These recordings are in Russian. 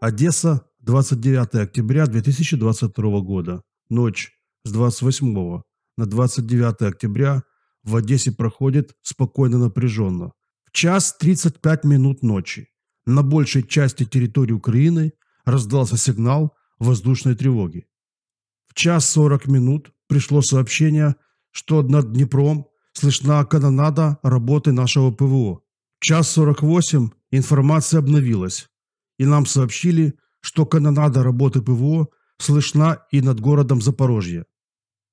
Одесса, 29 октября 2022 года. Ночь с 28 на 29 октября в Одессе проходит спокойно напряженно. В час 35 минут ночи на большей части территории Украины раздался сигнал воздушной тревоги. В час 40 минут пришло сообщение, что над Днепром слышна канонада работы нашего ПВО. В час 48 информация обновилась и нам сообщили, что канонада работы ПВО слышна и над городом Запорожье.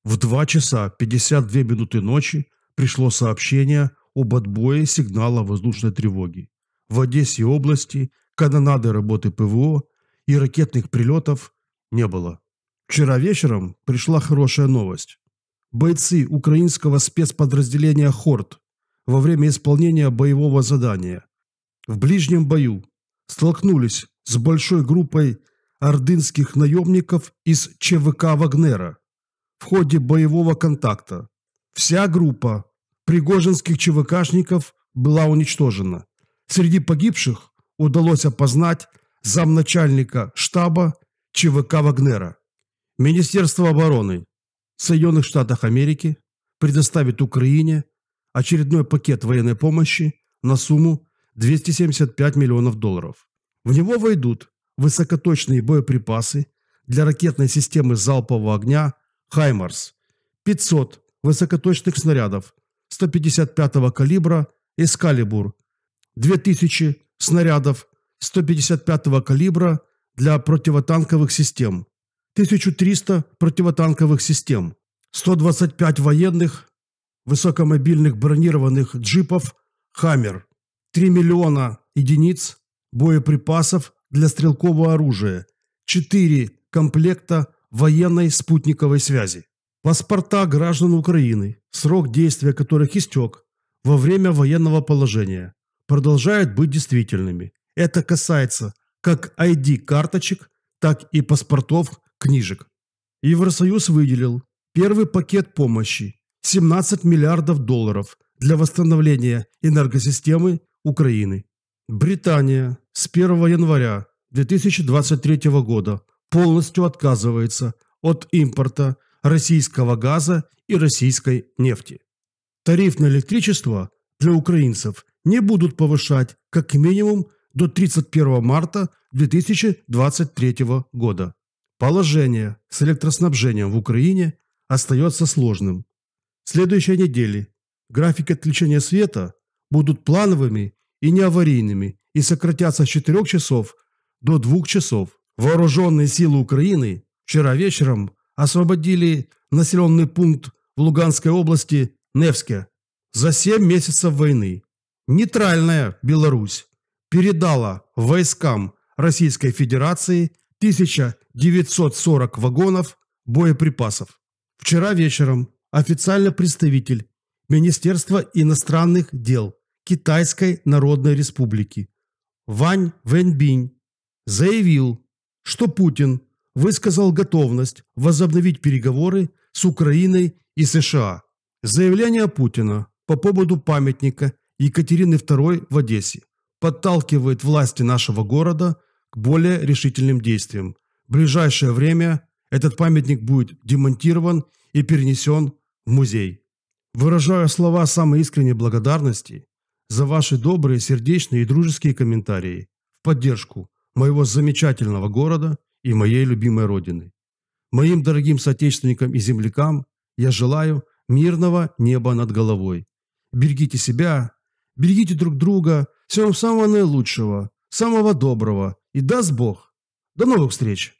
В 2 часа 52 минуты ночи пришло сообщение об отбое сигнала воздушной тревоги. В Одессе и области канонады работы ПВО и ракетных прилетов не было. Вчера вечером пришла хорошая новость. Бойцы украинского спецподразделения ХОРТ во время исполнения боевого задания в ближнем бою столкнулись с большой группой ордынских наемников из ЧВК «Вагнера» в ходе боевого контакта. Вся группа пригожинских ЧВКшников была уничтожена. Среди погибших удалось опознать замначальника штаба ЧВК «Вагнера». Министерство обороны Соединенных Штатов Америки предоставит Украине очередной пакет военной помощи на сумму 275 миллионов долларов. В него войдут высокоточные боеприпасы для ракетной системы залпового огня «Хаймарс», 500 высокоточных снарядов 155-го калибра «Эскалибур», 2000 снарядов 155-го калибра для противотанковых систем, 1300 противотанковых систем, 125 военных высокомобильных бронированных джипов «Хаммер», 3 миллиона единиц боеприпасов для стрелкового оружия, 4 комплекта военной спутниковой связи. Паспорта граждан Украины, срок действия которых истек во время военного положения, продолжают быть действительными. Это касается как ID-карточек, так и паспортов книжек. Евросоюз выделил первый пакет помощи – 17 миллиардов долларов для восстановления энергосистемы Украины. Британия с 1 января 2023 года полностью отказывается от импорта российского газа и российской нефти. Тариф на электричество для украинцев не будут повышать как минимум до 31 марта 2023 года. Положение с электроснабжением в Украине остается сложным. В следующей неделе график отключения света будут плановыми и неаварийными и сократятся с 4 часов до 2 часов. Вооруженные силы Украины вчера вечером освободили населенный пункт в Луганской области Невске за 7 месяцев войны. Нейтральная Беларусь передала войскам Российской Федерации 1940 вагонов боеприпасов. Вчера вечером официальный представитель Министерства иностранных дел Китайской Народной Республики Вань Вэньбинь заявил, что Путин высказал готовность возобновить переговоры с Украиной и США. Заявление Путина по поводу памятника Екатерины II в Одессе подталкивает власти нашего города к более решительным действиям. В ближайшее время этот памятник будет демонтирован и перенесен в музей. Выражаю слова самой искренней благодарности за ваши добрые, сердечные и дружеские комментарии в поддержку моего замечательного города и моей любимой родины. Моим дорогим соотечественникам и землякам я желаю мирного неба над головой. Берегите себя, берегите друг друга, всем самого наилучшего, самого доброго и даст Бог. До новых встреч!